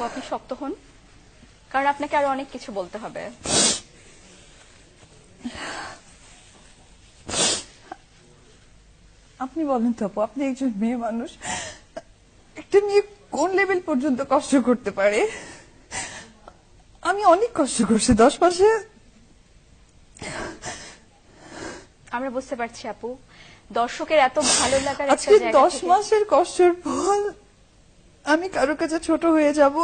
চাইবো আপনি শক্ত হন কারণ আপনাকে আরো অনেক কিছু বলতে হবে আপনি বলেন তো আপনি একজন মেয়ে মানুষ একটা মেয়ে কোন লেভেল পর্যন্ত কষ্ট করতে পারে আমি অনেক কষ্ট করছি দশ মাসে আমরা বুঝতে পারছি আপু দর্শকের এত ভালো লাগার দশ মাসের কষ্টের ফল আমি কারোর কাছে ছোট হয়ে যাব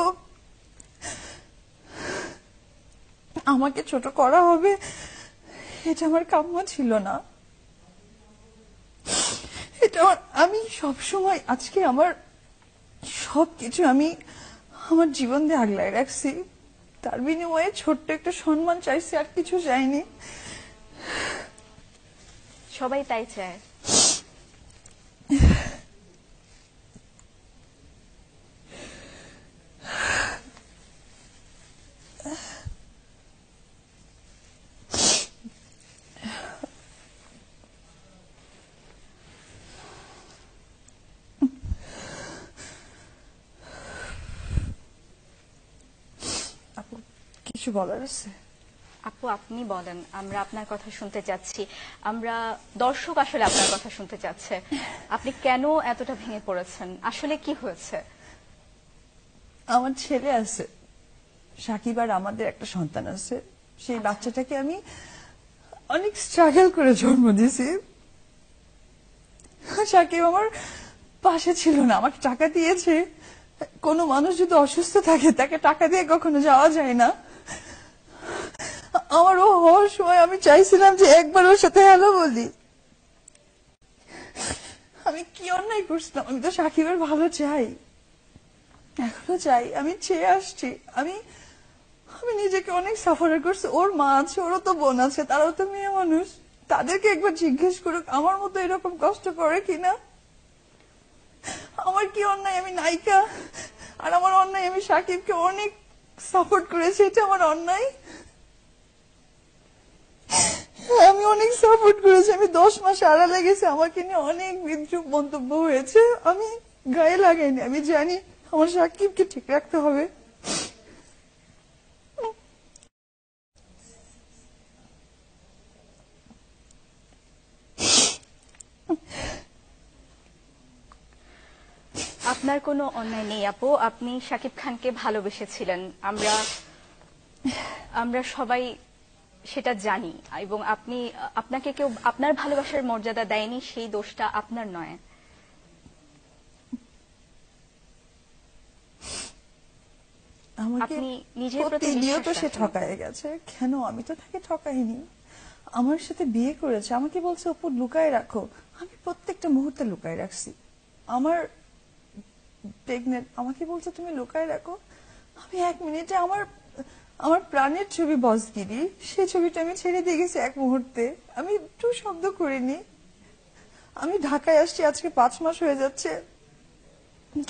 আমাকে ছোট করা হবে এটা আমার কাম্য ছিল না এটা আমি সব সময় আজকে আমার সব কিছু আমি আমার জীবন দিয়ে আগলায় রাখছি তার বিনিময়ে ছোট্ট একটা সম্মান চাইছি আর কিছু চাইনি সবাই তাই চায় কিছু বলার আছে আপু আপনি বলেন আমরা আপনার কথা শুনতে চাচ্ছি আমরা দর্শক আসলে আপনার কথা শুনতে চাচ্ছে আপনি কেন এতটা ভেঙে পড়েছেন আসলে কি হয়েছে আমার ছেলে আছে সাকিব আর আমাদের একটা সন্তান আছে সেই আচ্ছা। বাচ্চাটাকে আমি অনেক স্ট্রাগল করে জন্ম দিয়েছি সাকিব আমার পাশে ছিল না আমাকে টাকা দিয়েছে কোনো মানুষ যদি অসুস্থ থাকে তাকে টাকা দিয়ে কখনো যাওয়া যায় না আমার ও হওয়ার সময় আমি চাইছিলাম যে একবার ওর সাথে হ্যালো বলি আমি কি অন্যায় করছিলাম আমি তো সাকিবের ভালো চাই এখনো চাই আমি চেয়ে আসছি আমি আমি নিজেকে অনেক সাফার করছি ওর মা আছে ওরও তো বোন আছে তারাও তো মেয়ে মানুষ তাদেরকে একবার জিজ্ঞেস করুক আমার মতো এরকম কষ্ট করে কিনা আমার কি অন্যায় আমি নায়িকা আর আমার অন্যায় আমি সাকিবকে অনেক সাপোর্ট করেছি এটা আমার অন্যায় হ্যাঁ, আমি অনেক সাপোর্ট করেছি আমি দশ মাস আড়া লেগেছে আমাকে নিয়ে অনেক বিদ্রুপ মন্তব্য হয়েছে আমি গায়ে লাগাইনি আমি জানি আমার সাকিবকে ঠিক রাখতে হবে আপনার কোনো অন্যায় নেই আপু আপনি সাকিব খানকে ভালোবেসেছিলেন আমরা আমরা সবাই সেটা জানি এবং আপনি আপনাকে কেউ আপনার ভালোবাসার মর্যাদা দেয়নি সেই দোষটা আপনার নয় সে গেছে কেন আমি তো তাকে ঠকাইনি আমার সাথে বিয়ে করেছে আমাকে বলছে অপু লুকায় রাখো আমি প্রত্যেকটা মুহূর্তে লুকায় রাখছি আমার আমাকে বলছে তুমি লুকায় রাখো আমি এক মিনিটে আমার আমার প্রাণের ছবি বসগিরি সে ছবিটা আমি ছেড়ে দিয়ে গেছি এক মুহূর্তে আমি একটু শব্দ করিনি আমি ঢাকায় আসছি আজকে পাঁচ মাস হয়ে যাচ্ছে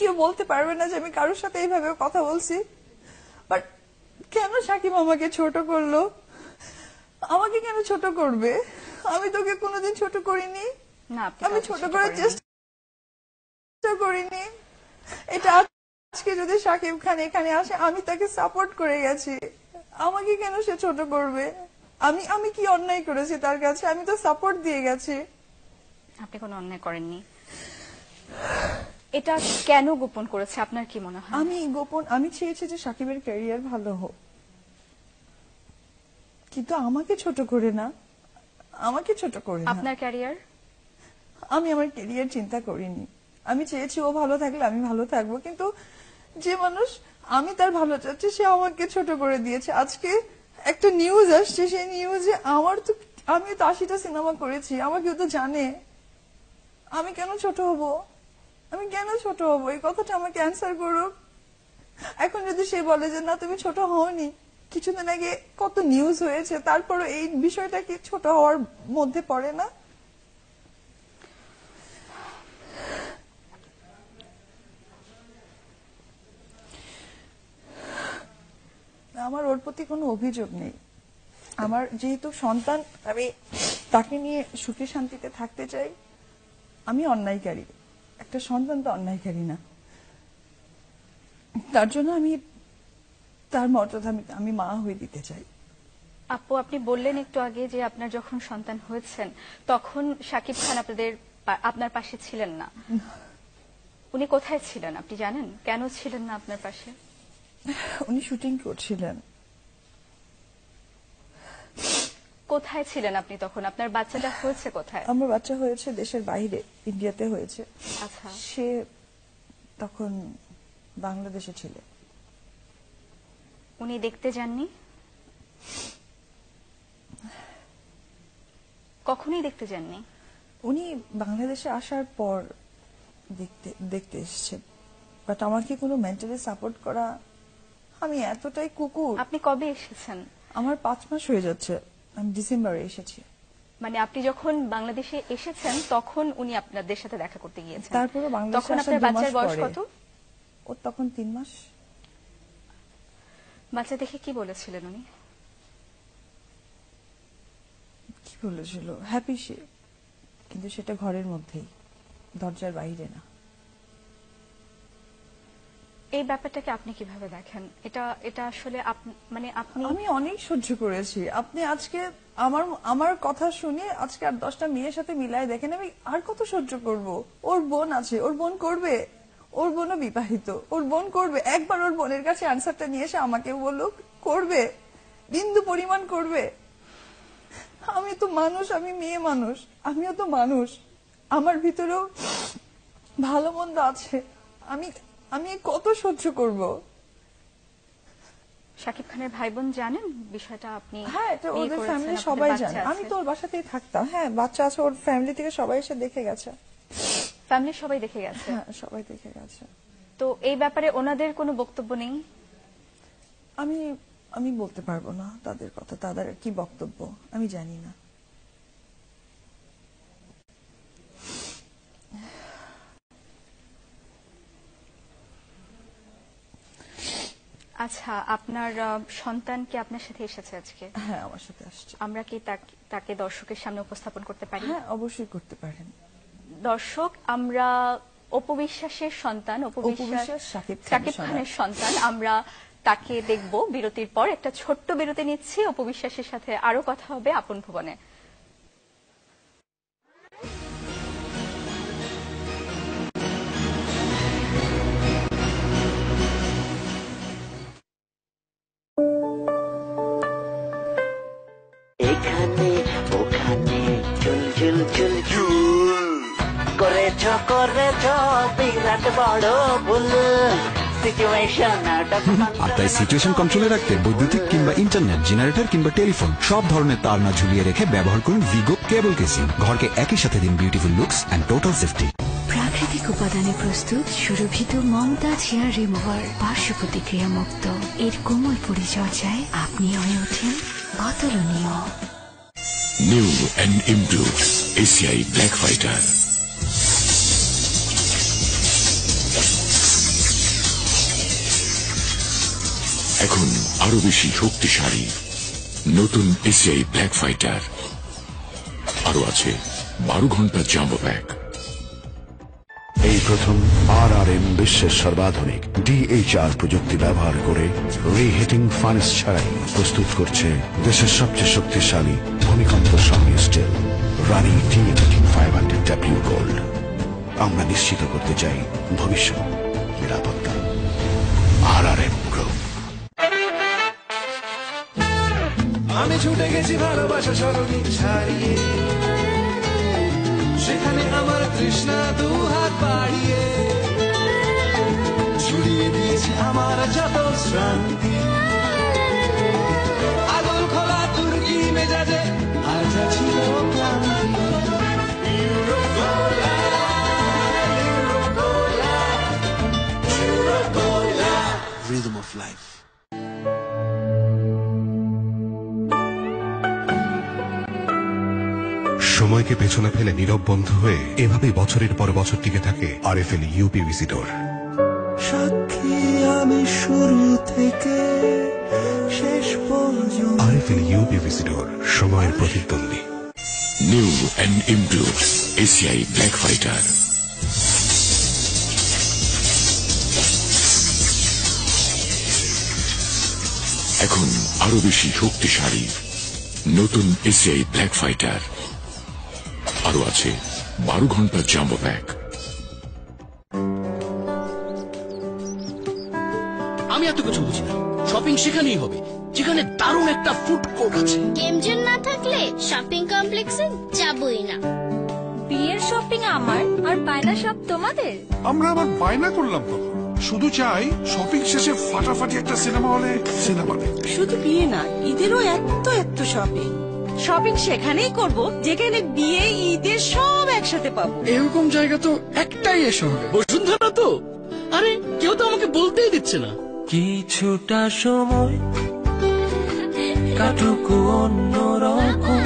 কেউ বলতে পারবে না যে আমি কারোর সাথে এইভাবে কথা বলছি বাট কেন সাকিব আমাকে ছোট করলো আমাকে কেন ছোট করবে আমি তোকে কোনোদিন ছোট করিনি আমি ছোট করার চেষ্টা করিনি এটা আজকে যদি সাকিব খান এখানে আসে আমি তাকে সাপোর্ট করে গেছি আমাকে কেন সে ছোট করবে আমি আমি কি অন্যায় করেছি তার কাছে আমি তো সাপোর্ট দিয়ে গেছি আপনি কোনো অন্যায় করেননি এটা কেন গোপন করেছে আপনার কি মনে হয় আমি গোপন আমি চেয়েছি যে সাকিবের ক্যারিয়ার ভালো হোক কিন্তু আমাকে ছোট করে না আমাকে ছোট করে না আপনার ক্যারিয়ার আমি আমার ক্যারিয়ার চিন্তা করিনি আমি চেয়েছি ও ভালো থাকলে আমি ভালো থাকবো কিন্তু যে মানুষ আমি তার ভালো চাচ্ছি সে আমাকে ছোট করে দিয়েছে আজকে একটা নিউজ আসছে সেই নিউজে আমার তো আমি তো আশিটা সিনেমা করেছি আমার কেউ তো জানে আমি কেন ছোট হব আমি কেন ছোট হব এই কথাটা আমাকে অ্যান্সার করুক এখন যদি সে বলে যে না তুমি ছোট হওনি কিছুদিন আগে কত নিউজ হয়েছে তারপরও এই বিষয়টা কি ছোট হওয়ার মধ্যে পড়ে না আমার ওর প্রতি কোনো অভিযোগ নেই আমার যেহেতু সন্তান আমি তাকে নিয়ে সুখে শান্তিতে থাকতে চাই আমি অন্যায়কারী একটা সন্তান তো অন্যায়কারী না তার জন্য আমি তার মর্যাদা আমি মা হয়ে দিতে চাই আপু আপনি বললেন একটু আগে যে আপনার যখন সন্তান হয়েছেন তখন সাকিব খান আপনাদের আপনার পাশে ছিলেন না উনি কোথায় ছিলেন আপনি জানেন কেন ছিলেন না আপনার পাশে উনি শুটিং করছিলেন কোথায় ছিলেন আপনি তখন আপনার বাচ্চাটা হয়েছে কোথায় আমার বাচ্চা হয়েছে দেশের বাইরে ইন্ডিয়াতে হয়েছে আচ্ছা সে তখন বাংলাদেশে ছিল উনি দেখতে যাননি কখনোই দেখতে যাননি উনি বাংলাদেশে আসার পর দেখতে দেখতে এসেছেন বাট আমার কি কোনো মেন্টালি সাপোর্ট করা আমি এতটাই কুকুর আপনি কবে এসেছেন আমার পাঁচ মাস হয়ে যাচ্ছে আমি ডিসেম্বরে এসেছি মানে আপনি যখন বাংলাদেশে এসেছেন তখন উনি আপনাদের সাথে দেখা করতে গিয়েছেন তারপরে তখন আপনার বাচ্চার বয়স কত ও তখন তিন মাস বাচ্চা দেখে কি বলেছিলেন উনি কি বলেছিল হ্যাপি সে কিন্তু সেটা ঘরের মধ্যেই দরজার বাইরে না এই ব্যাপারটাকে আপনি কিভাবে দেখেন এটা এটা আসলে মানে আপনি আমি অনেক সহ্য করেছি আপনি আজকে আমার আমার কথা শুনে আজকে আর দশটা মেয়ের সাথে মিলায় দেখেন আমি আর কত সহ্য করব ওর বোন আছে ওর বোন করবে ওর বোনও বিবাহিত ওর বোন করবে একবার ওর বোনের কাছে আনসারটা নিয়ে এসে আমাকে বলল করবে বিন্দু পরিমাণ করবে আমি তো মানুষ আমি মেয়ে মানুষ আমিও তো মানুষ আমার ভিতরেও ভালো মন্দ আছে আমি আমি কত সহ্য করব শাকিব খানের ভাই বোন জানেন বিষয়টা আপনি হ্যাঁ এটা ওদের ফ্যামিলি সবাই জানে আমি তো ওর বাসাতেই থাকতাম হ্যাঁ বাচ্চা আছে ওর ফ্যামিলি থেকে সবাই এসে দেখে গেছে ফ্যামিলি সবাই দেখে গেছে হ্যাঁ সবাই দেখে গেছে তো এই ব্যাপারে ওনাদের কোনো বক্তব্য নেই আমি আমি বলতে পারবো না তাদের কথা তাদের কি বক্তব্য আমি জানি না আচ্ছা আপনার সন্তান কি আপনার সাথে এসেছে আজকে হ্যাঁ আমার সাথে আসছে আমরা কি তাকে দর্শকের সামনে উপস্থাপন করতে পারি হ্যাঁ অবশ্যই করতে পারেন দর্শক আমরা অপবিশ্বাসের সন্তান অপবিশ্বাস সাকিব খানের সন্তান আমরা তাকে দেখব বিরতির পর একটা ছোট্ট বিরতি নিচ্ছি অপবিশ্বাসের সাথে আরো কথা হবে আপন ভুবনে ঝুল ঝুল করেছ করেছ বিরাট বড় ভুল আর তাই সিচুয়েশন কন্ট্রোলে রাখতে বৈদ্যুতিক কিংবা ইন্টারনেট জেনারেটর কিংবা টেলিফোন সব ধরনের তার না ঝুলিয়ে রেখে ব্যবহার করুন ভিগো কেবল কেসিং ঘরকে একই সাথে দিন beautiful looks and total safety প্রাকৃতিক উপাদানে প্রস্তুত সুরভিত মমতাজ হেয়ার রিমুভার পার্শ্ব প্রতিক্রিয়া মুক্ত এর কোমল পরিচর্যায় আপনি হয়ে ওঠেন অতুলনীয় new and improve ACI black fighter এখন আরো বেশি শক্তিশালী নতুন এসিআই ব্ল্যাক ফাইটার আরো আছে বারো ঘন্টা জাম্বো ব্যাগ এই প্রথম আর আর এম বিশ্বের সর্বাধুনিক ডিএইচআর প্রযুক্তি ব্যবহার করে রিহিটিং ফানেস ছাড়াই প্রস্তুত করছে দেশের সবচেয়ে শক্তিশালী ভূমিকম্পের সঙ্গে steel running TMT five hundred W gold আমরা নিশ্চিত করতে চাই ভবিষ্যৎ নিরাপত্তা আর আর এম আমি ছুটে গেছি ভালোবাসা সরণি ছাড়িয়ে সেখানে আমার তৃষ্ণা দু হাত বাড়িয়ে ছুড়িয়ে দিয়েছি আমার যত শ্রান্তি life. সময়কে পেছনে ফেলে নীরব বন্ধ হয়ে এভাবেই বছরের পর বছর টিকে থাকে R F L UP visitor আমি শুরু থেকে শেষ R F L UP visitor সময়ের প্রতিদ্বন্দ্বী new and improve ACI black fighter এখন আরো বেশি শক্তিশালী নতুন এসিআই ব্ল্যাক ফাইটার আরো আছে বারো ঘন্টার জাম্বো ব্যাগ আমি এত কিছু বুঝি না শপিং সেখানেই হবে যেখানে দারুণ একটা ফুড কোর্ট আছে না থাকলে শপিং কমপ্লেক্সে যাবই না বিয়ের শপিং আমার আর বায়না তোমাদের আমরা আবার বায়না করলাম তখন শুধু চাই শপিং শেষে ফাটাফাটি একটা সিনেমা হলে সিনেমা দেখতে শুধু বিয়ে না ঈদেরও এত এত শপিং শপিং সেখানেই করব যেখানে বিয়ে ঈদে সব একসাথে পাবো এরকম জায়গা তো একটাই এসে হবে বসুন্ধরা তো আরে কেউ তো আমাকে বলতেই দিচ্ছে না কিছুটা সময় কাটুক অন্য রকম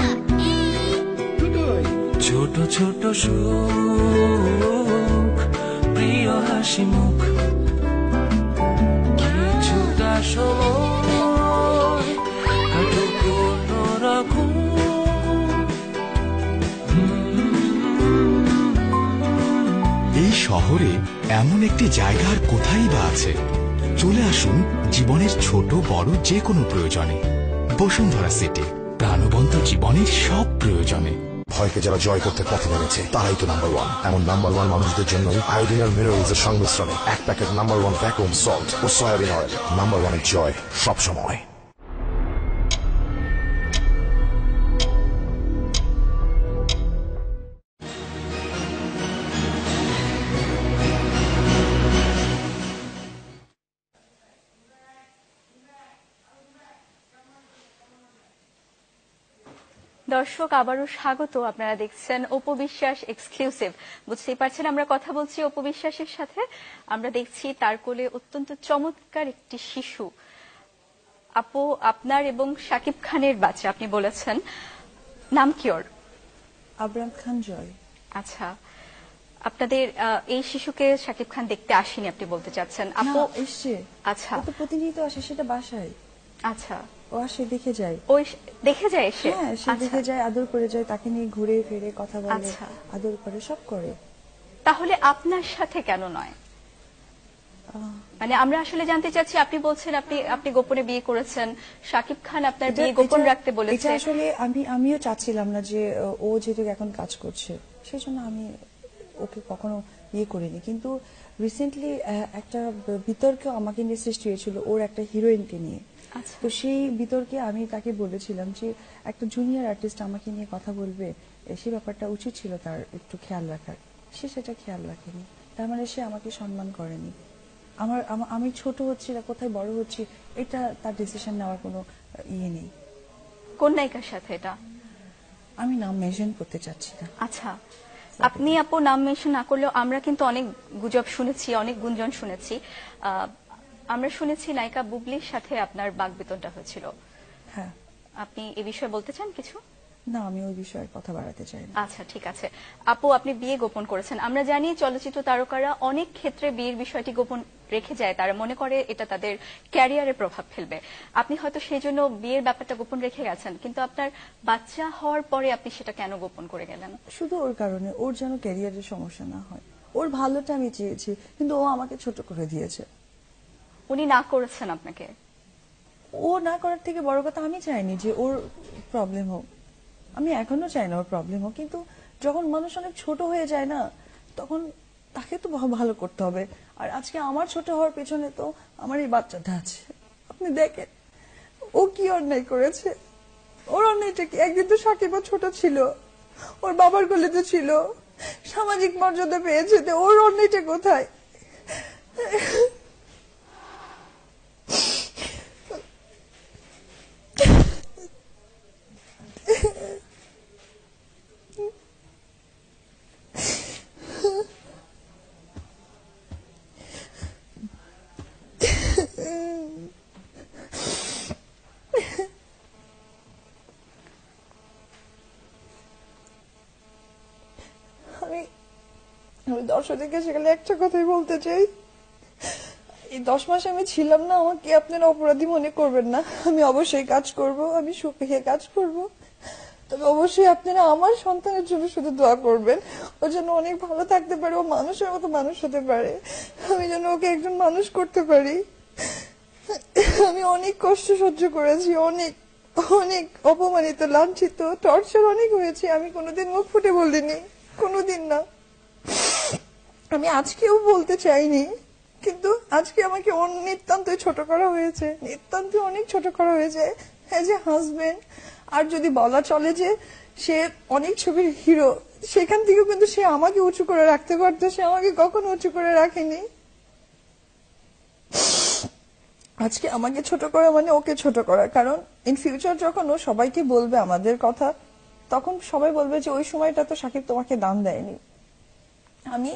ছোট ছোট সুখ প্রিয় হাসি মুখ এই শহরে এমন একটি জায়গা আর কোথায় বা আছে চলে আসুন জীবনের ছোট বড় যে কোনো প্রয়োজনে বসুন্ধরা সিটি প্রাণবন্ত জীবনের সব প্রয়োজনে ভয়কে যারা জয় করতে পথে নেমেছে তারাই তো নাম্বার ওয়ান এমন নাম্বার ওয়ান মানুষদের জন্য আয়োডিন আর মিনারেলস এর সংমিশ্রণে এক packet number one vacuum salt ও সয়াবিন অয়েল নাম্বার ওয়ানের জয় সবসময় দর্শক আবারও স্বাগত আপনারা দেখছেন উপবিশ্বাস এক্সক্লুসিভ বুঝতেই পারছেন আমরা কথা বলছি উপবিশ্বাসের সাথে আমরা দেখছি তার কোলে অত্যন্ত চমৎকার একটি শিশু আপু আপনার এবং সাকিব খানের বাচ্চা আপনি বলেছেন নাম কি ওর আবরাম খান জয় আচ্ছা আপনাদের এই শিশুকে সাকিব খান দেখতে আসেনি আপনি বলতে চাচ্ছেন আপু এসছে আচ্ছা প্রতিনিয়ত আসে সেটা বাসায় আচ্ছা ও আসে দেখে যায় ওই দেখে যায় সে হ্যাঁ সে আচ্ছা। দেখে যায় আদর করে যায় তাকে নিয়ে ঘুরে ফিরে কথা বলে আচ্ছা। আদর করে সব করে তাহলে আপনার সাথে কেন নয় মানে আমরা আসলে জানতে চাচ্ছি আপনি বলছেন আপনি আপনি গোপনে বিয়ে করেছেন সাকিব খান আপনার বিয়ে গোপন রাখতে বলেছে আসলে আমি আমিও চাচ্ছিলাম না যে ও যেহেতু এখন কাজ করছে সেজন্য আমি ওকে কখনো ইয়ে করিনি কিন্তু রিসেন্টলি একটা বিতর্ক আমাকে নিয়ে সৃষ্টি হয়েছিল ওর একটা হিরোইনকে নিয়ে আচ্ছা। তো সেই বিতর্কে আমি তাকে বলেছিলাম যে একটা জুনিয়র আর্টিস্ট আমাকে নিয়ে কথা বলবে সে ব্যাপারটা উচিত ছিল তার একটু খেয়াল রাখার সে সেটা খেয়াল রাখেনি তার মানে সে আমাকে সম্মান করেনি আমার আমি ছোট হচ্ছি না কোথায় বড় হচ্ছি এটা তার ডিসিশন নেওয়ার কোনো ইয়ে নেই কোন নায়িকার সাথে এটা আমি নাম মেনশন করতে চাচ্ছি না আচ্ছা আপনি আপু নাম মেনশন না করলেও আমরা কিন্তু অনেক গুজব শুনেছি অনেক গুঞ্জন শুনেছি আমরা শুনেছি নায়িকা বুবলির সাথে আপনার বেতনটা হয়েছিল হ্যাঁ আপনি এ বিষয়ে বলতে চান কিছু না আমি ওই বিষয়ে কথা বাড়াতে চাই আচ্ছা ঠিক আছে আপু আপনি বিয়ে গোপন করেছেন আমরা জানি চলচ্চিত্র তারকারা অনেক ক্ষেত্রে বিয়ের বিষয়টি গোপন রেখে যায় তারা মনে করে এটা তাদের ক্যারিয়ারে প্রভাব ফেলবে আপনি হয়তো সেই জন্য বিয়ের ব্যাপারটা গোপন রেখে গেছেন কিন্তু আপনার বাচ্চা হওয়ার পরে আপনি সেটা কেন গোপন করে গেলেন শুধু ওর কারণে ওর যেন ক্যারিয়ারের সমস্যা না হয় ওর ভালোটা আমি চেয়েছি কিন্তু ও আমাকে ছোট করে দিয়েছে উনি না করেছেন আপনাকে ও না করার থেকে বড় কথা আমি চাইনি যে ওর প্রবলেম হোক আমি এখনো চাই না ওর প্রবলেম হোক কিন্তু যখন মানুষ অনেক ছোট হয়ে যায় না তখন তাকে তো ভালো করতে হবে আর আজকে আমার ছোট হওয়ার পেছনে তো আমার এই বাচ্চাটা আছে আপনি দেখেন ও কি অন্যায় করেছে ওর অন্যায়টা কি একদিন তো সাকিব ছোট ছিল ওর বাবার তো ছিল সামাজিক মর্যাদা পেয়েছে তো ওর অন্যায়টা কোথায় জিজ্ঞাসা করলে একটা কথাই বলতে চাই এই দশ মাস আমি ছিলাম না আমাকে আপনারা অপরাধী মনে করবেন না আমি অবশ্যই কাজ করব আমি সুখে কাজ করব তবে অবশ্যই আপনারা আমার সন্তানের জন্য শুধু দোয়া করবেন ও যেন অনেক ভালো থাকতে পারে ও মানুষের মতো মানুষ হতে পারে আমি যেন ওকে একজন মানুষ করতে পারি আমি অনেক কষ্ট সহ্য করেছি অনেক অনেক অপমানিত লাঞ্ছিত টর্চার অনেক হয়েছে আমি কোনোদিন মুখ ফুটে বলিনি কোনোদিন না আমি আজকেও বলতে চাইনি কিন্তু আজকে আমাকে নিতান্তই ছোট করা হয়েছে নিতান্তই অনেক ছোট করা হয়েছে অ্যাজ এ হাজবেন্ড আর যদি বলা চলে যে সে অনেক ছবির হিরো সেখান থেকেও কিন্তু সে আমাকে উঁচু করে রাখতে পারতো সে আমাকে কখনো উঁচু করে রাখেনি আজকে আমাকে ছোট করা মানে ওকে ছোট করা কারণ ইন ফিউচার যখন ও সবাইকে বলবে আমাদের কথা তখন সবাই বলবে যে ওই সময়টা তো সাকিব তোমাকে দান দেয়নি আমি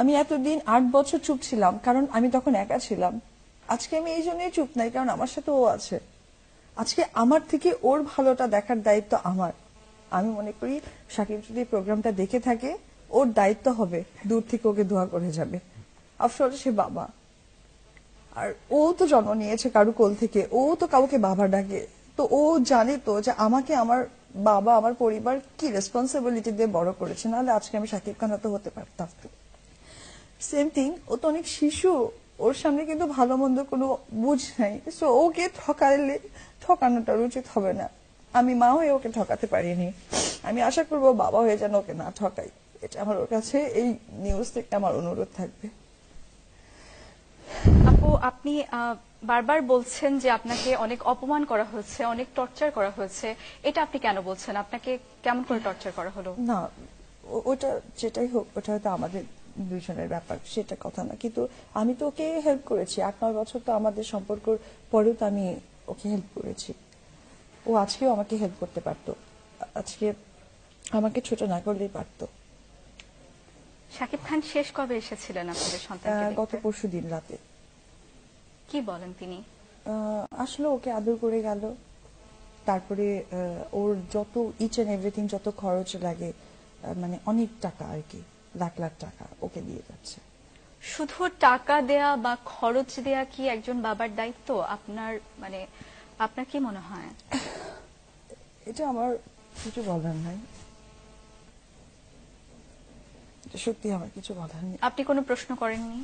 আমি এতদিন আট বছর চুপ ছিলাম কারণ আমি তখন একা ছিলাম আজকে আমি এই জন্যই চুপ নাই কারণ আমার সাথে ও আছে আজকে আমার থেকে ওর ভালোটা দেখার দায়িত্ব আমার আমি মনে করি সাকিব যদি প্রোগ্রামটা দেখে থাকে ওর দায়িত্ব হবে দূর থেকে ওকে দোয়া করে যাবে আফসর সে বাবা আর ও তো জন্ম নিয়েছে কারু কোল থেকে ও তো কাউকে বাবা ডাকে তো ও জানে তো যে আমাকে আমার বাবা আমার পরিবার কি রেসপন্সিবিলিটি দিয়ে বড় করেছে নাহলে আজকে আমি সাকিব খান তো হতে পারতাম সেম থিং ও তো অনেক শিশু ওর সামনে কিন্তু ভালো মন্দ কোনো বুঝ নাই সো ওকে ঠকালে ঠকানোটা উচিত হবে না আমি মা হয়ে ওকে ঠকাতে পারিনি আমি আশা করবো বাবা হয়ে যেন ওকে না ঠকাই এটা আমার ওর কাছে এই নিউজ থেকে আমার অনুরোধ থাকবে আপু আপনি বারবার বলছেন যে আপনাকে অনেক অপমান করা হয়েছে অনেক টর্চার করা হয়েছে এটা আপনি কেন বলছেন আপনাকে কেমন করে টর্চার করা হলো না ওটা যেটাই হোক ওটা হয়তো আমাদের দুইজনের ব্যাপার সেটা কথা না কিন্তু আমি তো ওকে হেল্প করেছি আট নয় বছর তো আমাদের সম্পর্কর পরেও তো আমি ওকে হেল্প করেছি ও আজকেও আমাকে হেল্প করতে পারতো আজকে আমাকে ছোট না করলেই পারতো শাকিব খান শেষ কবে এসেছিলেন আপনাদের সন্তানকে গত পরশু দিন রাতে কি বলেন তিনি আসলো ওকে আদর করে গেল তারপরে ওর যত ইচ এন্ড এভরিথিং যত খরচ লাগে মানে অনেক টাকা আর কি লাখ লাখ টাকা ওকে দিয়ে যাচ্ছে শুধু টাকা দেয়া বা খরচ দেয়া কি একজন বাবার দায়িত্ব আপনার মানে আপনার কি মনে হয় এটা আমার কিছু বলার নাই সত্যি আমার কিছু বলার নেই আপনি কোনো প্রশ্ন করেননি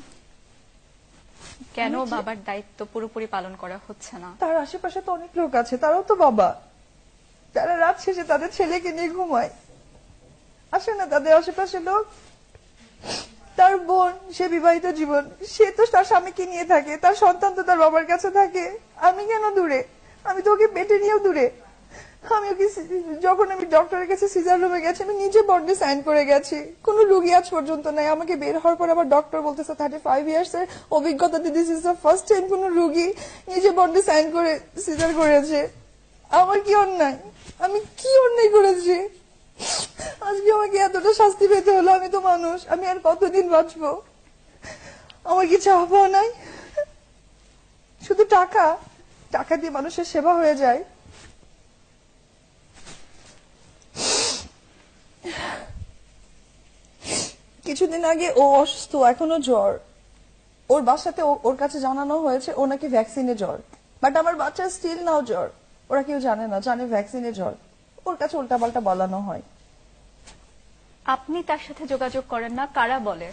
কেন বাবার দায়িত্ব পুরোপুরি পালন করা হচ্ছে না তার আশেপাশে তো অনেক লোক আছে তারাও তো বাবা তারা রাত শেষে তাদের ছেলেকে নিয়ে ঘুমায় আসে না তাদের আশেপাশে লোক তার বোন সে বিবাহিত জীবন সে তো তার স্বামীকে নিয়ে থাকে তার সন্তান তো তার বাবার কাছে থাকে আমি কেন দূরে আমি তো ওকে পেটে নিয়েও দূরে আমি ওকে যখন আমি ডক্টরের কাছে সিজার রুমে গেছি আমি নিজে বন্ডে সাইন করে গেছি কোনো রুগী আজ পর্যন্ত নাই আমাকে বের হওয়ার পর আবার ডক্টর বলতেছে থার্টি ফাইভ ইয়ার্স এর অভিজ্ঞতা this is the first time কোনো রুগী নিজে বন্ডে সাইন করে সিজার করেছে আমার কি অন্যায় আমি কি অন্যায় করেছি আজকে আমাকে এতটা শাস্তি পেতে হলো আমি তো মানুষ আমি আর কতদিন বাঁচবো আমার কিছু চাওয়া নাই শুধু টাকা টাকা দিয়ে মানুষের সেবা হয়ে যায় কিছুদিন আগে ও অসুস্থ এখনো জ্বর ওর বাসাতে ওর কাছে জানানো হয়েছে ও নাকি ভ্যাকসিনে জ্বর বাট আমার বাচ্চার স্টিল নাও জ্বর ওরা কেউ জানে না জানে ভ্যাকসিনে জ্বর ওর কাছে উল্টাপাল্টা বলানো হয় আপনি তার সাথে যোগাযোগ করেন না কারা বলে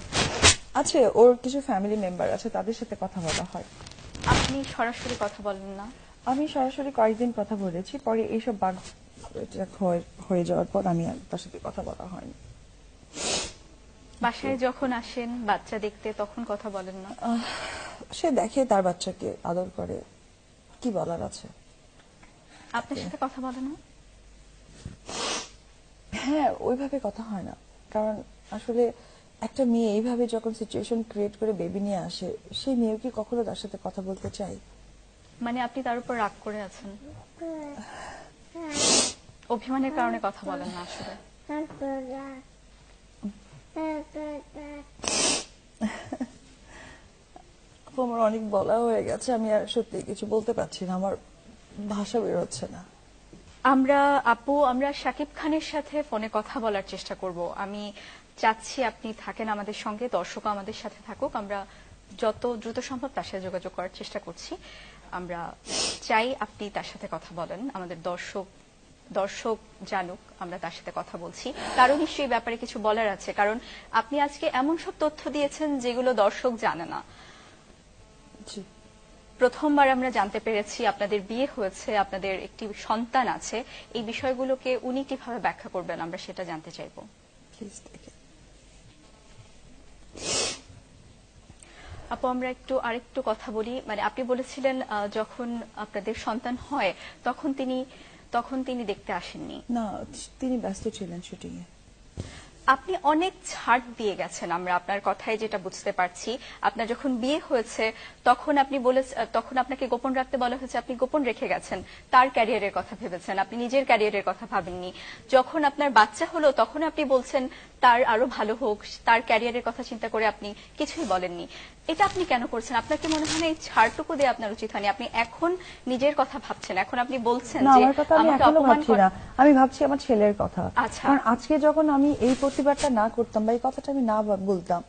আছে ওর কিছু ফ্যামিলি মেম্বার আছে তাদের সাথে কথা বলা হয় আপনি সরাসরি কথা বলেন না আমি সরাসরি কয়েকদিন কথা বলেছি পরে এইসব বাঘ হয়ে যাওয়ার পর আমি তার সাথে কথা বলা হয়নি বাসায় যখন আসেন বাচ্চা দেখতে তখন কথা বলেন না সে দেখে তার বাচ্চাকে আদর করে কি বলার আছে আপনার সাথে কথা বলে না হ্যাঁ ওইভাবে কথা হয় না কারণ আসলে একটা মেয়ে এইভাবে যখন সিচুয়েশন ক্রিয়েট করে বেবি নিয়ে আসে সেই মেয়েও কি কখনো তার সাথে কথা বলতে চাই মানে আপনি তার উপর রাগ করে আছেন হ্যাঁ। অভিমানের কারণে কথা বলেন না আসলে আমার অনেক বলা হয়ে গেছে আমি আর সত্যি কিছু বলতে পারছি না আমার ভাষা বেরোচ্ছে না আমরা আপু আমরা সাকিব খানের সাথে ফোনে কথা বলার চেষ্টা করব আমি চাচ্ছি আপনি থাকেন আমাদের সঙ্গে দর্শক আমাদের সাথে থাকুক আমরা যত দ্রুত সম্ভব তার সাথে যোগাযোগ করার চেষ্টা করছি আমরা চাই আপনি তার সাথে কথা বলেন আমাদের দর্শক দর্শক জানুক আমরা তার সাথে কথা বলছি তারও নিশ্চয়ই ব্যাপারে কিছু বলার আছে কারণ আপনি আজকে এমন সব তথ্য দিয়েছেন যেগুলো দর্শক জানে না জি প্রথমবার আমরা জানতে পেরেছি আপনাদের বিয়ে হয়েছে আপনাদের একটি সন্তান আছে এই বিষয়গুলোকে উনি কিভাবে ব্যাখ্যা করবেন আমরা সেটা জানতে চাইব আপু আমরা একটু আরেকটু কথা বলি মানে আপনি বলেছিলেন যখন আপনাদের সন্তান হয় তখন তিনি তখন তিনি দেখতে আসেননি না তিনি ব্যস্ত ছিলেন শুটিংয়ে আপনি অনেক ছাড় দিয়ে গেছেন আমরা আপনার কথায় যেটা বুঝতে পারছি আপনার যখন বিয়ে হয়েছে তখন আপনি বলে তখন আপনাকে গোপন রাখতে বলা হয়েছে আপনি গোপন রেখে গেছেন তার ক্যারিয়ারের কথা ভেবেছেন আপনি নিজের ক্যারিয়ারের কথা ভাবেননি যখন আপনার বাচ্চা হলো তখন আপনি বলছেন তার আরো ভালো হোক তার ক্যারিয়ারের কথা চিন্তা করে আপনি কিছুই বলেননি এটা আপনি কেন করছেন আপনাকে মনে হয় এই ছাড়টুকু দিয়ে আপনার উচিত হয়নি আপনি এখন নিজের কথা ভাবছেন এখন আপনি বলছেন আমি ভাবছি আমার ছেলের কথা আচ্ছা। কারণ আজকে যখন আমি এই প্রতিবারটা না করতাম বা এই কথাটা আমি না বলতাম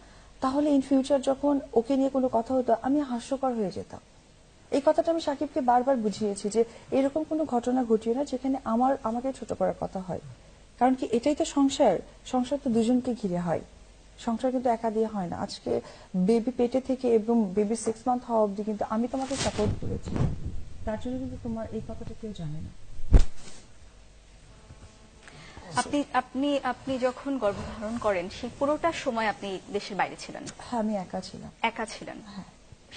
তাহলে ইন ফিউচার যখন ওকে নিয়ে কোনো কথা হতো আমি হাস্যকর হয়ে যেতাম এই কথাটা আমি সাকিবকে বারবার বুঝিয়েছি যে এরকম কোনো ঘটনা ঘটিয়ে না যেখানে আমার আমাকে ছোট করার কথা হয় কারণ কি এটাই তো সংসার সংসার তো দুজনকে ঘিরে হয় সংসার কিন্তু একা দিয়ে হয় না আজকে বেবি পেটে থেকে এবং বেবি সিক্স মান্থ হওয়া অবধি কিন্তু আমি তোমাকে সাপোর্ট করেছি তার জন্য কিন্তু তোমার এই কথাটা কেউ জানে না আচ্ছা। আপনি আপনি আপনি যখন গর্ভধারণ করেন সেই পুরোটা সময় আপনি দেশের বাইরে ছিলেন হ্যাঁ আমি একা ছিলাম একা ছিলেন হ্যাঁ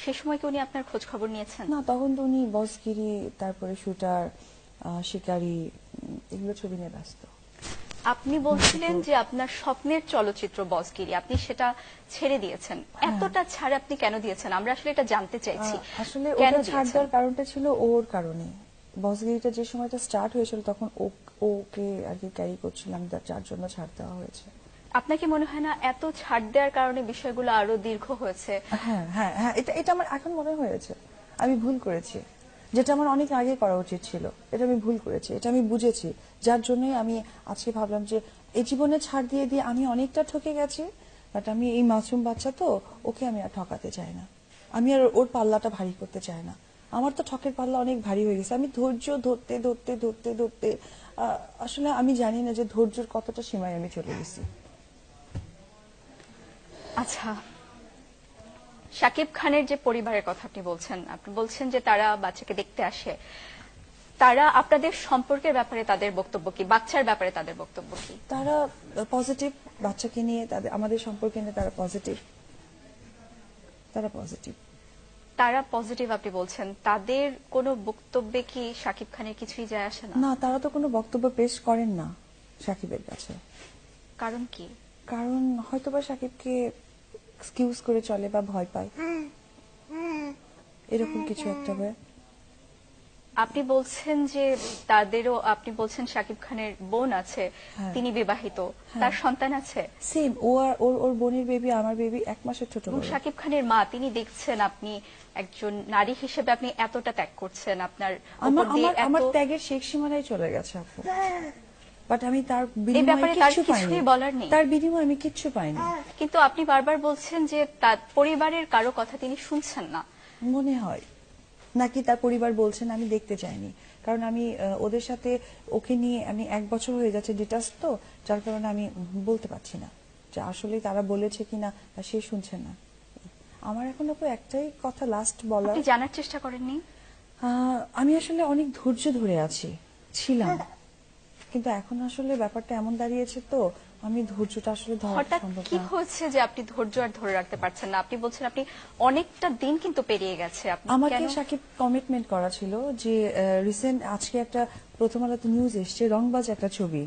সে সময় কি উনি আপনার খোঁজ খবর নিয়েছেন না তখন তো উনি বসগিরি তারপরে শুটার শিকারি এগুলো ছবি নিয়ে ব্যস্ত আপনি বলছিলেন যে আপনার স্বপ্নের চলচ্চিত্র বসগিরি আপনি সেটা ছেড়ে দিয়েছেন হ্যাঁ। এতটা ছাড় আপনি কেন দিয়েছেন আমরা আসলে এটা জানতে চাইছি আসলে ওটা ছাড় দেওয়ার কারণটা ছিল ওর কারণে বসগিরিটা যে সময়টা স্টার্ট হয়েছিল তখন ওকে আর কি ক্যারি করছিলাম যার জন্য ছাড় দেওয়া হয়েছে আপনাকে মনে হয় না এত ছাড় দেওয়ার কারণে বিষয়গুলো আরো দীর্ঘ হয়েছে হ্যাঁ হ্যাঁ হ্যাঁ এটা এটা আমার এখন মনে হয়েছে আমি ভুল করেছি যেটা আমার অনেক আগে করা উচিত ছিল এটা আমি ভুল করেছি এটা আমি বুঝেছি যার জন্যই আমি আজকে ভাবলাম যে এই জীবনে ছাড় দিয়ে দিয়ে আমি অনেকটা ঠকে গেছি বাট আমি এই মাসরুম বাচ্চা তো ওকে আমি আর ঠকাতে চাই না আমি আর ওর পাল্লাটা ভারী করতে চাই না আমার তো ঠকের পাল্লা অনেক ভারী হয়ে গেছে আমি ধৈর্য ধরতে ধরতে ধরতে ধরতে আসলে আমি জানি না যে ধৈর্যর কতটা সীমায় আমি চলে গেছি আচ্ছা শাকিব খানের যে পরিবারের কথা আপনি বলছেন আপনি বলছেন যে তারা বাচ্চাকে দেখতে আসে তারা আপনাদের সম্পর্কের ব্যাপারে তাদের বক্তব্য কি বাচ্চার ব্যাপারে তাদের বক্তব্য কি তারা পজিটিভ বাচ্চাকে নিয়ে তাদের আমাদের সম্পর্কে নিয়ে তারা পজিটিভ তারা পজিটিভ তারা পজিটিভ আপনি বলছেন তাদের কোনো বক্তব্যে কি সাকিব খানের কিছুই যায় আসে না না তারা তো কোনো বক্তব্য পেশ করেন না সাকিবের কাছে কারণ কি কারণ হয়তোবা সাকিবকে এক্সকিউজ করে চলে বা ভয় পায় হ্যাঁ, হ্যাঁ। এরকম কিছু একটা হয় আপনি বলছেন যে তাদেরও আপনি বলছেন শাকিব খানের বোন আছে হ্যাঁ। তিনি বিবাহিত হ্যাঁ। তার সন্তান আছে সেম ও আর ওর ওর বোনের বেবি আমার বেবি এক মাসের ছোট এবং শাকিব খানের মা তিনি দেখছেন আপনি একজন নারী হিসেবে আপনি এতটা ত্যাগ করছেন আপনার আমার আমার ত্যাগের শেষ সীমানায় চলে গেছে আপু বাট আমি তার বিনিময়ে কিছু পাইনি বলার নেই তার বিনিময়ে আমি কিছু পাইনি হ্যাঁ, কিন্তু আপনি বারবার বলছেন যে তার পরিবারের কারো কথা তিনি শুনছেন না মনে হয় নাকি তার পরিবার বলছেন আমি দেখতে চাইনি কারণ আমি ওদের সাথে ওকে নিয়ে আমি এক বছর হয়ে যাচ্ছে ডিটাস তো যার কারণে আমি বলতে পারছি না যে আসলে তারা বলেছে কিনা সে শুনছে না আমার এখন আপু একটাই কথা লাস্ট বলা জানার চেষ্টা করেননি আমি আসলে অনেক ধৈর্য ধরে আছি ছিলাম হ্যাঁ। কিন্তু এখন আসলে ব্যাপারটা এমন দাঁড়িয়েছে তো আমি ধৈর্যটা আসলে হঠাৎ কি হয়েছে যে আপনি ধৈর্য আর ধরে রাখতে পারছেন না আপনি বলছেন আপনি অনেকটা দিন কিন্তু পেরিয়ে গেছে আমাকে সাকিব কমিটমেন্ট করা ছিল যে রিসেন্ট আজকে একটা প্রথম আলোতে নিউজ এসছে রংবাজ একটা ছবি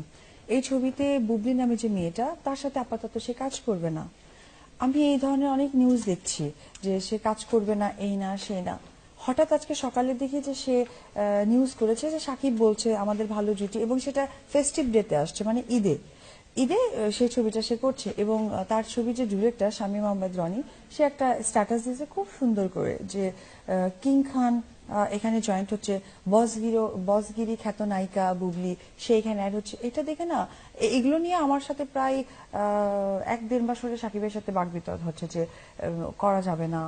এই ছবিতে বুবলি নামে যে মেয়েটা তার সাথে আপাতত সে কাজ করবে না আমি এই ধরনের অনেক নিউজ দেখছি যে সে কাজ করবে না এই না সেই না হঠাৎ আজকে সকালে দেখি যে সে নিউজ করেছে যে সাকিব বলছে আমাদের ভালো জুটি এবং সেটা ফেস্টিভ ডেতে আসছে মানে ঈদে ঈদে সেই ছবিটা সে করছে এবং তার ছবি যে ডিরেক্টর শামীম আহমেদ রনি সে একটা স্ট্যাটাস দিয়েছে খুব সুন্দর করে যে কিং খান এখানে জয়েন্ট হচ্ছে বসগিরো বসগিরি খ্যাত নায়িকা বুবলি সেইখানে অ্যাড হচ্ছে এটা দেখে না এগুলো নিয়ে আমার সাথে প্রায় এক দেড় মাস হলে সাকিবের সাথে বাগবিতদ হচ্ছে যে করা যাবে না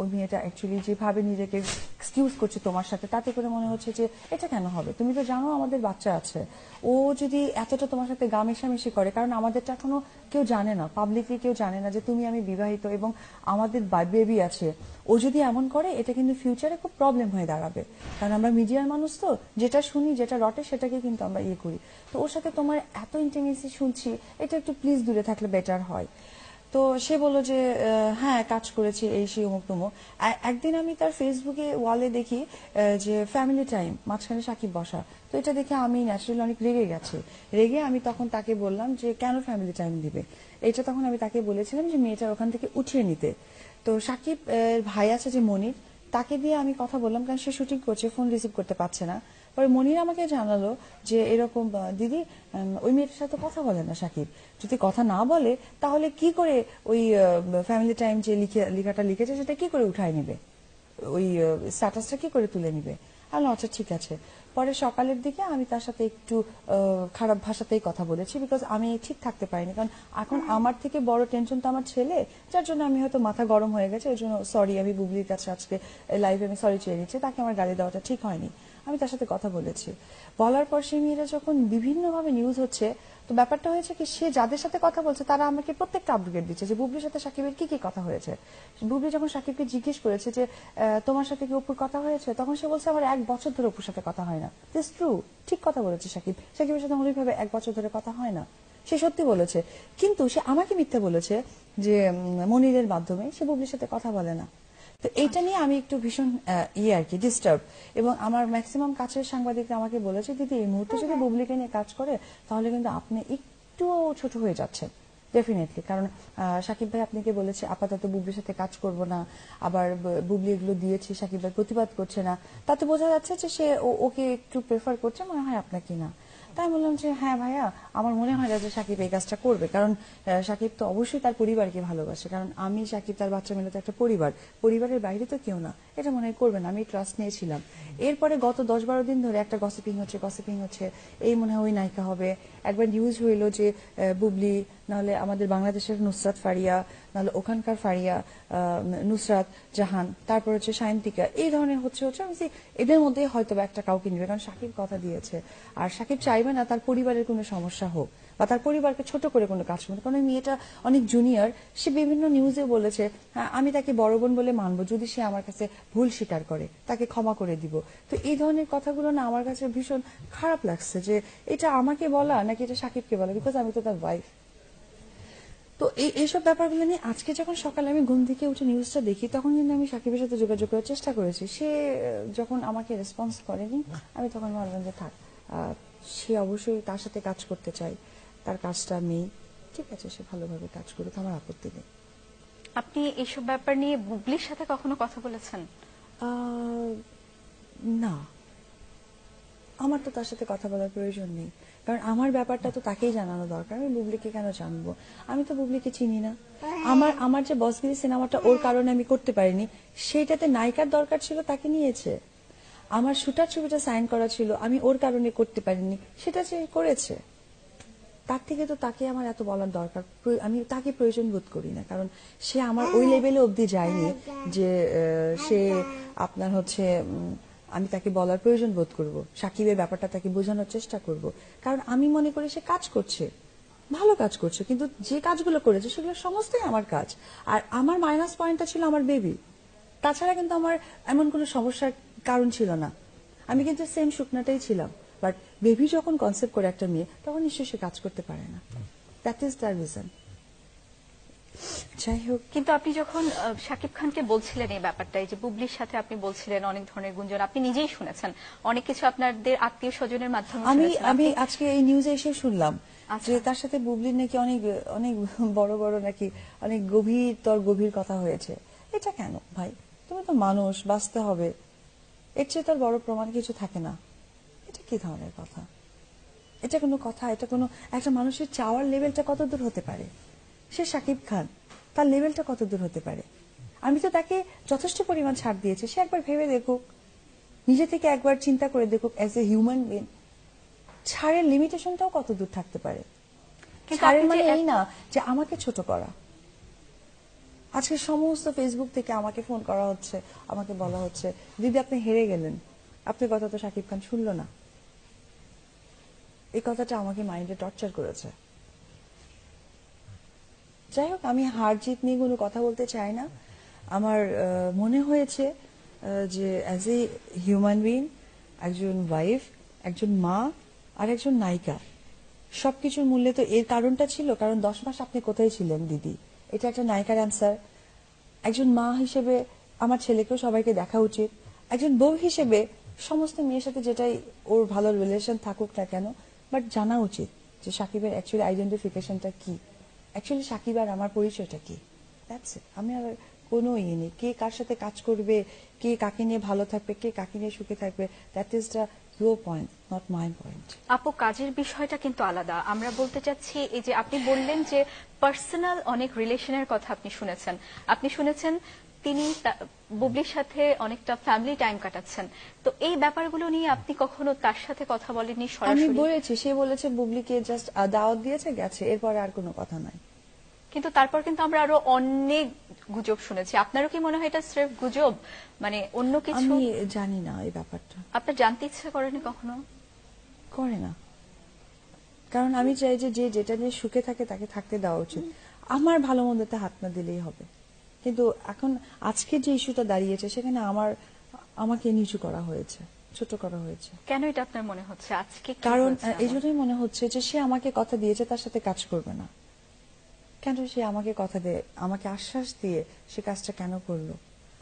ওই মেয়েটা অ্যাকচুয়ালি যেভাবে নিজেকে এক্সকিউজ করছে তোমার সাথে তাতে করে মনে হচ্ছে যে এটা কেন হবে তুমি তো জানো আমাদের বাচ্চা আছে ও যদি এতটা তোমার সাথে গা মেশামেশি করে কারণ আমাদেরটা এখনো কেউ জানে না পাবলিকলি কেউ জানে না যে তুমি আমি বিবাহিত এবং আমাদের বেবি আছে ও যদি এমন করে এটা কিন্তু ফিউচারে খুব প্রবলেম হয়ে দাঁড়াবে কারণ আমরা মিডিয়ার মানুষ তো যেটা শুনি যেটা রটে সেটাকে কিন্তু আমরা ইয়ে করি তো ওর সাথে তোমার এত ইন্টিমেসি শুনছি এটা একটু প্লিজ দূরে থাকলে বেটার হয় তো সে বললো যে হ্যাঁ কাজ করেছি এই সেই অমুক তুমুক একদিন আমি তার ফেসবুকে ওয়ালে দেখি যে ফ্যামিলি টাইম মাঝখানে সাকিব বসা তো এটা দেখে আমি ন্যাচারালি অনেক রেগে গেছে রেগে আমি তখন তাকে বললাম যে কেন ফ্যামিলি টাইম দিবে এটা তখন আমি তাকে বলেছিলাম যে মেয়েটা ওখান থেকে উঠিয়ে নিতে তো সাকিব ভাই আছে যে মনির তাকে দিয়ে আমি কথা বললাম কারণ সে শুটিং করছে ফোন রিসিভ করতে পারছে না পরে মনির আমাকে জানালো যে এরকম দিদি ওই মেয়েটার সাথে কথা বলে না সাকিব যদি কথা না বলে তাহলে কি করে ওই ফ্যামিলি টাইম যে লিখে লিখাটা লিখেছে সেটা কি করে উঠায় নিবে ওই স্ট্যাটাসটা কি করে তুলে নিবে আমি আচ্ছা ঠিক আছে পরে সকালের দিকে আমি তার সাথে একটু খারাপ ভাষাতেই কথা বলেছি বিকজ আমি ঠিক থাকতে পারিনি কারণ এখন আমার থেকে বড় টেনশন তো আমার ছেলে যার জন্য আমি হয়তো মাথা গরম হয়ে গেছে ওই জন্য সরি আমি বুবলির কাছে আজকে লাইভে আমি সরি চেয়ে নিচ্ছি তাকে আমার গালি দেওয়াটা ঠিক হয়নি আমি তার সাথে কথা বলেছি বলার পর সেই মেয়েরা যখন বিভিন্নভাবে নিউজ হচ্ছে তো ব্যাপারটা হয়েছে কি সে যাদের সাথে কথা বলছে তারা আমাকে প্রত্যেকটা আপডেট দিচ্ছে যে বুবলির সাথে সাকিবের কি কি কথা হয়েছে বুবলি যখন সাকিবকে জিজ্ঞেস করেছে যে তোমার সাথে কি অপুর কথা হয়েছে তখন সে বলছে আমার এক বছর ধরে অপুর সাথে কথা হয় না দিস ট্রু ঠিক কথা বলেছে সাকিব সাকিবের সাথে মৌলিকভাবে এক বছর ধরে কথা হয় না সে সত্যি বলেছে কিন্তু সে আমাকে মিথ্যে বলেছে যে মনিরের মাধ্যমে সে বুবলির সাথে কথা বলে না তো এটা নিয়ে আমি একটু ভীষণ ইয়ে আর কি ডিস্টার্ব এবং আমার ম্যাক্সিমাম কাছের সাংবাদিক আমাকে বলেছে দিদি এই মুহূর্তে যদি বুবলিকে নিয়ে কাজ করে তাহলে কিন্তু আপনি একটু ছোট হয়ে যাচ্ছেন ডেফিনেটলি কারণ সাকিব ভাই আপনাকে বলেছে আপাতত বুবলির সাথে কাজ করব না আবার বুবলি এগুলো দিয়েছি সাকিব ভাই প্রতিবাদ করছে না তাতে বোঝা যাচ্ছে যে সে ওকে একটু প্রেফার করছে মনে হয় আপনাকে না তাই বললাম যে হ্যাঁ ভাইয়া আমার মনে হয় না যে সাকিব এই কাজটা করবে কারণ সাকিব তো অবশ্যই তার পরিবারকে ভালোবাসে কারণ আমি সাকিব তার বাচ্চা মিলে তো একটা পরিবার পরিবারের বাইরে তো কেউ না এটা মনে করবেন আমি ট্রাস্ট নিয়েছিলাম এরপরে গত দশ বারো দিন ধরে একটা গসিপিং হচ্ছে গসিপিং হচ্ছে এই মনে হয় ওই নায়িকা হবে একবার নিউজ হইলো যে বুবলি নাহলে আমাদের বাংলাদেশের নুসরাত ফারিয়া নাহলে ওখানকার ফারিয়া নুসরাত জাহান তারপর হচ্ছে সায়ন্তিকা এই ধরনের হচ্ছে হচ্ছে আমি এদের মধ্যে হয়তো একটা কাউকে নিবে কারণ সাকিব কথা দিয়েছে আর সাকিব চাইবে না তার পরিবারের কোনো সমস্যা হোক বা তার পরিবারকে ছোট করে কোনো কাজ করতে কারণ মেয়েটা অনেক জুনিয়র সে বিভিন্ন নিউজে বলেছে হ্যাঁ, আমি তাকে বড় বোন বলে মানবো যদি সে আমার কাছে ভুল স্বীকার করে তাকে ক্ষমা করে দিব তো এই ধরনের কথাগুলো না আমার কাছে ভীষণ খারাপ লাগছে যে এটা আমাকে বলা নাকি এটা সাকিবকে বলা বিকজ আমি তো তার ওয়াইফ তো এই এইসব ব্যাপারগুলো নিয়ে আজকে যখন সকালে আমি ঘুম থেকে উঠে নিউজটা দেখি তখন কিন্তু আমি সাকিবের সাথে যোগাযোগ করার চেষ্টা করেছি সে যখন আমাকে রেসপন্স করেনি আমি তখন ভাবলাম যে থাক সে অবশ্যই তার সাথে কাজ করতে চাই তার কাজটা নেই ঠিক আছে সে ভালোভাবে কাজ করুক আমার আপত্তি নেই আপনি এইসব ব্যাপার নিয়ে বুবলির সাথে কখনো কথা বলেছেন না আমার তো তার সাথে কথা বলার প্রয়োজন নেই কারণ আমার ব্যাপারটা তো তাকেই জানানো দরকার আমি বুবলিকে কেন জানবো আমি তো বুবলিকে চিনি না আমার আমার যে বসগিরি সিনেমাটা ওর কারণে আমি করতে পারিনি সেইটাতে নায়িকার দরকার ছিল তাকে নিয়েছে আমার শুটার ছবিটা সাইন করা ছিল আমি ওর কারণে করতে পারিনি সেটা সে করেছে তার থেকে তো তাকে আমার এত বলার দরকার আমি তাকে প্রয়োজন বোধ করি না কারণ সে আমার ওই লেভেলে অবধি যায়নি যে সে আপনার হচ্ছে আমি তাকে বলার প্রয়োজন বোধ করব সাকিবের ব্যাপারটা তাকে বোঝানোর চেষ্টা করব কারণ আমি মনে করি সে কাজ করছে ভালো কাজ করছে কিন্তু যে কাজগুলো করেছে সেগুলো সমস্তই আমার কাজ আর আমার মাইনাস পয়েন্টটা ছিল আমার বেবি তাছাড়া কিন্তু আমার এমন কোনো সমস্যার কারণ ছিল না আমি কিন্তু সেম শুকনাটাই ছিলাম বাট বেবি যখন কনসেপ্ট করে একটা মেয়ে তখন নিশ্চয়ই সে কাজ করতে পারে না দ্যাট ইজ দ্য রিজন যাই হোক কিন্তু আপনি যখন শাকিব খানকে বলছিলেন এই ব্যাপারটা যে বুবলির সাথে আপনি বলছিলেন অনেক ধরনের গুঞ্জন আপনি নিজেই শুনেছেন অনেক কিছু আপনাদের আত্মীয় স্বজনের মাধ্যমে আমি আমি আজকে এই নিউজে এসে শুনলাম আচ্ছা। যে তার সাথে বুবলির নাকি অনেক অনেক বড় বড় নাকি অনেক গভীরতর গভীর কথা হয়েছে এটা কেন ভাই তুমি তো মানুষ বাঁচতে হবে এর চেয়ে তার বড় প্রমাণ কিছু থাকে না কি ধরনের কথা এটা কোনো কথা এটা কোনো একটা মানুষের চাওয়ার লেভেলটা কত দূর হতে পারে সে সাকিব খান তার লেভেলটা কত দূর হতে পারে আমি তো তাকে যথেষ্ট পরিমাণ ছাড় দিয়েছি সে একবার ভেবে দেখুক নিজে থেকে একবার চিন্তা করে দেখুক অ্যাজ এ হিউম্যান বিং ছাড়ের লিমিটেশনটাও কত দূর থাকতে পারে ছাড়ের মানে এই না যে আমাকে ছোট করা আজকে সমস্ত ফেসবুক থেকে আমাকে ফোন করা হচ্ছে আমাকে বলা হচ্ছে দিদি আপনি হেরে গেলেন আপনি কথা তো সাকিব খান শুনলো না এই কথাটা আমাকে মাইন্ডে টর্চার করেছে যাই হোক আমি হার জিত নিয়ে কোনো কথা বলতে চাই না আমার মনে হয়েছে যে অ্যাজ এ হিউম্যান বিং একজন ওয়াইফ একজন মা আর একজন নায়িকা সবকিছুর মূল্যে তো এর কারণটা ছিল কারণ দশ মাস আপনি কোথায় ছিলেন দিদি এটা একটা নায়িকার অ্যান্সার একজন মা হিসেবে আমার ছেলেকেও সবাইকে দেখা উচিত একজন বউ হিসেবে সমস্ত মেয়ের সাথে যেটাই ওর ভালো রিলেশন থাকুক না কেন বাট জানা উচিত যে সাকিবের অ্যাকচুয়ালি আইডেন্টিফিকেশনটা কি অ্যাকচুয়ালি সাকিব আর আমার পরিচয়টা কি দ্যাটস ইট আমি আর কোনো ইয়ে নেই কে কার সাথে কাজ করবে কে কাকে নিয়ে ভালো থাকবে কে কাকে নিয়ে সুখে থাকবে that is the point point আপু কাজের বিষয়টা কিন্তু আলাদা আমরা বলতে চাচ্ছি এই যে আপনি বললেন যে পার্সোনাল অনেক রিলেশনের কথা আপনি শুনেছেন আপনি শুনেছেন তিনি বুবলির সাথে অনেকটা ফ্যামিলি টাইম কাটাচ্ছেন তো এই ব্যাপারগুলো নিয়ে আপনি কখনো তার সাথে কথা বলেননি সরাসরি আমি বলেছি সে বলেছে বুবলিকে জাস্ট দাওয়াত দিয়েছে গেছে এরপরে আর কোনো কথা নাই কিন্তু তারপর কিন্তু আমরা আরো অনেক গুজব শুনেছি আপনারও কি মনে হয় এটা স্রেফ গুজব মানে অন্য কিছু আমি জানি না এই ব্যাপারটা আপনার জানতে ইচ্ছে করেনি কখনো করে না কারণ আমি চাই যে যে যেটা নিয়ে সুখে থাকে তাকে থাকতে দেওয়া উচিত আমার ভালো মন্দতে হাত না দিলেই হবে কিন্তু এখন আজকে যে ইস্যুটা দাঁড়িয়েছে সেখানে আমার আমাকে নিচু করা হয়েছে ছোট করা হয়েছে কেন এটা আপনার মনে হচ্ছে আজকে কারণ এই জন্যই মনে হচ্ছে যে সে আমাকে কথা দিয়েছে তার সাথে কাজ করবে না কেন সে আমাকে কথা দিয়ে আমাকে আশ্বাস দিয়ে সে কাজটা কেন করলো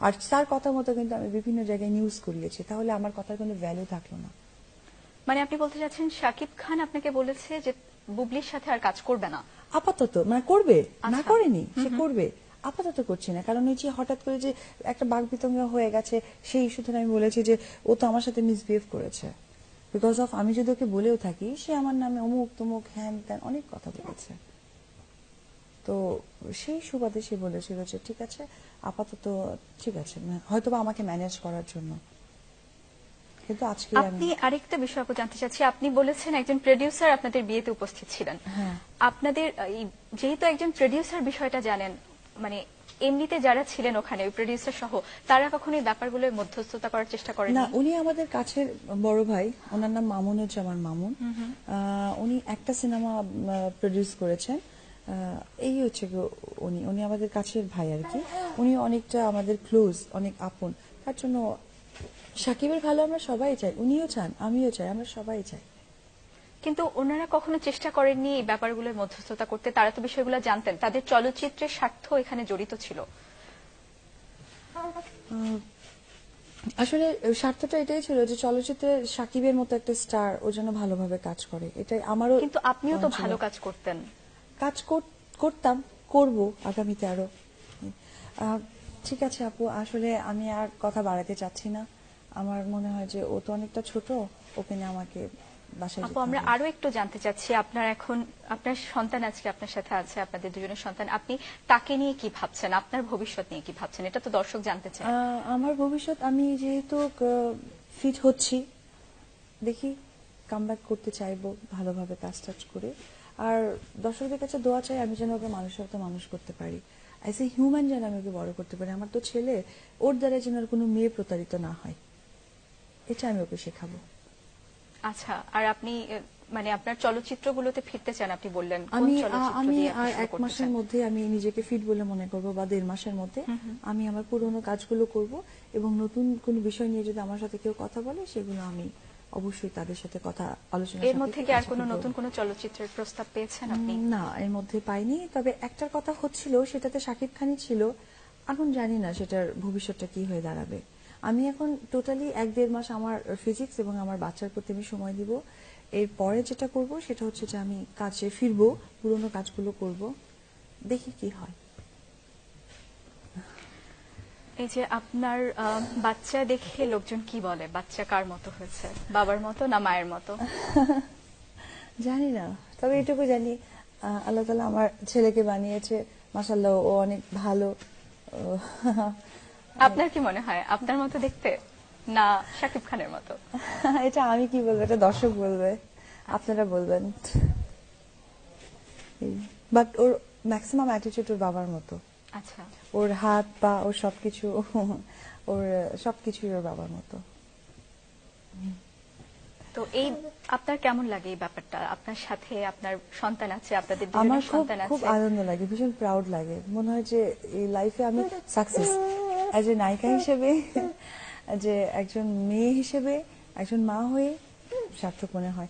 আর তার কথা মতো কিন্তু আমি বিভিন্ন জায়গায় নিউজ করিয়েছি তাহলে আমার কথার কোনো ভ্যালু থাকলো না মানে আপনি বলতে চাচ্ছেন সাকিব খান আপনাকে বলেছে যে বুবলির সাথে আর কাজ করবে না আপাতত মানে করবে না আচ্ছা। করেনি সে করবে আপাতত করছি না কারণ ওই যে হঠাৎ করে যে একটা বাঘবিতঙ্গ হয়ে গেছে সেই ইস্যুতে আমি বলেছি যে ও তো আমার সাথে মিসবিহেভ করেছে বিকজ অফ আমি যদি ওকে বলেও থাকি সে আমার নামে অমুক তমুক হ্যান ত্যান অনেক কথা বলেছে তো সেই সুবাদে সে বলেছিল যে ঠিক আছে আপাতত ঠিক আছে হয়তো আমাকে ম্যানেজ করার জন্য কিন্তু আজকে আপনি আরেকটা বিষয় জানতে চাচ্ছি আপনি বলেছেন একজন প্রডিউসার আপনাদের বিয়েতে উপস্থিত ছিলেন হ্যাঁ। আপনাদের যেহেতু একজন প্রডিউসার বিষয়টা জানেন মানে এমনিতে যারা ছিলেন ওখানে ওই প্রডিউসার সহ তারা কখনো এই ব্যাপারগুলো মধ্যস্থতা করার চেষ্টা করেন না উনি আমাদের কাছের বড় ভাই ওনার নাম আমার মামুন উনি একটা সিনেমা প্রডিউস করেছেন এই হচ্ছে উনি উনি আমাদের কাছের ভাই আর কি উনি অনেকটা আমাদের ক্লোজ অনেক আপন তার জন্য সাকিবের ভালো আমরা সবাই চাই উনিও চান আমিও চাই আমরা সবাই চাই কিন্তু ওনারা কখনো চেষ্টা করেননি এই ব্যাপারগুলোর মধ্যস্থতা করতে তারা তো বিষয়গুলো জানতেন তাদের চলচ্চিত্রের স্বার্থ এখানে জড়িত ছিল আসলে স্বার্থটা এটাই ছিল যে চলচ্চিত্রে সাকিবের মতো একটা স্টার ও জন্য ভালোভাবে কাজ করে এটাই আমারও কিন্তু আপনিও তো ভালো কাজ করতেন কাজ করতাম করব আগামীতে আরো ঠিক আছে আপু আসলে আমি আর কথা বাড়াতে চাচ্ছি না আমার মনে হয় যে ও তো অনেকটা ছোট ওকে আমাকে আপু আমরা আরো একটু জানতে চাচ্ছি আপনার এখন আপনার সন্তান আজকে আপনার সাথে আছে আপনাদের দুজনের সন্তান আপনি তাকে নিয়ে কি ভাবছেন আপনার ভবিষ্যৎ নিয়ে কি ভাবছেন এটা তো দর্শক জানতে চায় আমার ভবিষ্যৎ আমি যেহেতু ফিট হচ্ছি দেখি কামব্যাক করতে চাইবো ভালোভাবে কাজ টাজ করে আর দর্শকদের কাছে দোয়া চাই আমি যেন ওকে মানুষের মতো মানুষ করতে পারি অ্যাজ এ হিউম্যান যেন আমি ওকে বড় করতে পারি আমার তো ছেলে ওর দ্বারা যেন কোনো মেয়ে প্রতারিত না হয় এটা আমি ওকে শেখাবো আচ্ছা আর আপনি মানে আপনার চলচ্চিত্রগুলোতে ফিরতে চান আপনি বললেন আমি আমি আর এক মাসের মধ্যে আমি নিজেকে ফিট বলে মনে করব বা দেড় মাসের মধ্যে আমি আমার পুরনো কাজগুলো করব এবং নতুন কোন বিষয় নিয়ে যদি আমার সাথে কেউ কথা বলে সেগুলো আমি অবশ্যই তাদের সাথে কথা আলোচনা এর মধ্যে কি আর কোনো নতুন কোনো চলচ্চিত্রের প্রস্তাব পেয়েছেন আপনি না এর মধ্যে পাইনি তবে একটার কথা হচ্ছিল সেটাতে শাকিব খানই ছিল এখন জানি না সেটার ভবিষ্যৎটা কি হয়ে দাঁড়াবে আমি এখন টোটালি এক দেড় মাস আমার ফিজিক্স এবং আমার বাচ্চার প্রতি আমি সময় দিব এরপরে যেটা করব সেটা হচ্ছে যে আমি কাজে ফিরবো পুরনো কাজগুলো করব দেখি কি হয় এই যে আপনার বাচ্চা দেখে লোকজন কি বলে বাচ্চা কার মতো হয়েছে বাবার মতো না মায়ের মতো জানি না তবে এটুকু জানি আল্লাহ তালা আমার ছেলেকে বানিয়েছে মাসাল্লাহ ও অনেক ভালো আপনার কি মনে হয় আপনার মতো দেখতে না শাকিব খানের মতো এটা আমি কি বলবো এটা দর্শক বলবে আপনারা বলবেন বাট ওর ম্যাক্সিমাম অ্যাটিটিউড ওর বাবার মতো আচ্ছা ওর হাত পা ওর সবকিছু ওর সবকিছুই ওর বাবার মতো তো এই আপনার কেমন লাগে এই ব্যাপারটা আপনার সাথে আপনার সন্তান আছে আপনাদের আমার খুব আনন্দ লাগে ভীষণ প্রাউড লাগে মনে হয় যে এই লাইফে আমি সাকসেস অ্যাজ নায়িকা হিসেবে যে একজন মেয়ে হিসেবে একজন মা হয়ে সার্থক মনে হয়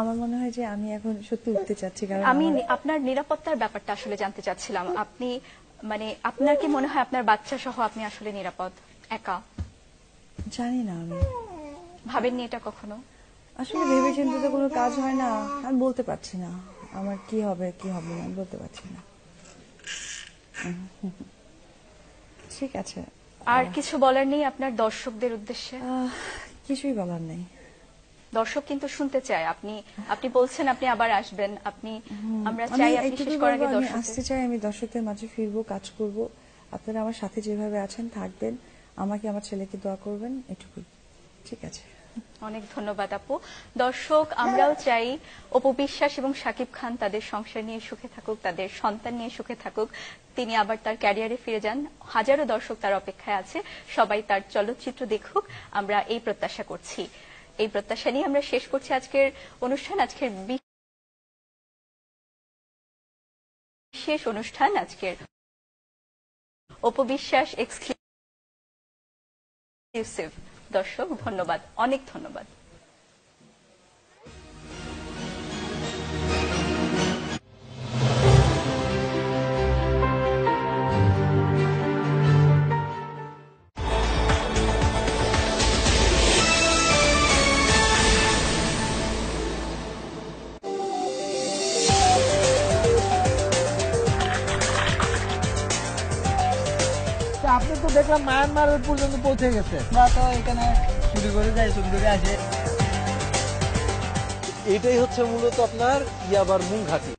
আমার মনে হয় যে আমি এখন সত্যি উঠতে চাচ্ছি কারণ আমি আপনার নিরাপত্তার ব্যাপারটা আসলে জানতে চাচ্ছিলাম আপনি মানে আপনার কি মনে হয় আপনার বাচ্চা সহ আপনি আসলে নিরাপদ একা জানি না আমি ভাবেননি এটা কখনো আসলে ভেবে তো কোনো কাজ হয় না আমি বলতে পারছি না আমার কি হবে কি হবে না বলতে পারছি না ঠিক আছে আর কিছু বলার নেই আপনার দর্শকদের উদ্দেশ্যে কিছুই বলার নেই দর্শক কিন্তু শুনতে চায় আপনি আপনি বলছেন আপনি আবার আসবেন আপনি আমরা চাই আপনি শেষ করার আগে দর্শক আসতে চাই আমি দর্শকদের মাঝে ফিরবো কাজ করব আপনারা আমার সাথে যেভাবে আছেন থাকবেন আমাকে আমার ছেলেকে দোয়া করবেন এটুকুই ঠিক আছে অনেক ধন্যবাদ আপু দর্শক আমরাও চাই অপু বিশ্বাস এবং সাকিব খান তাদের সংসার নিয়ে সুখে থাকুক তাদের সন্তান নিয়ে সুখে থাকুক তিনি আবার তার ক্যারিয়ারে ফিরে যান হাজারো দর্শক তার অপেক্ষায় আছে সবাই তার চলচ্চিত্র দেখুক আমরা এই প্রত্যাশা করছি এই প্রত্যাশা নিয়ে আমরা শেষ করছি আজকের অনুষ্ঠান আজকের বিশেষ অনুষ্ঠান আজকের অপবিশ্বাস এক্সক্লুসিভ দর্শক ধন্যবাদ অনেক ধন্যবাদ দেখলাম মার পর্যন্ত পৌঁছে গেছে বা তো এখানে শুরু করে যায় শুরু করে আসে এটাই হচ্ছে মূলত আপনার ইয়াবার মূল ঘাঁটি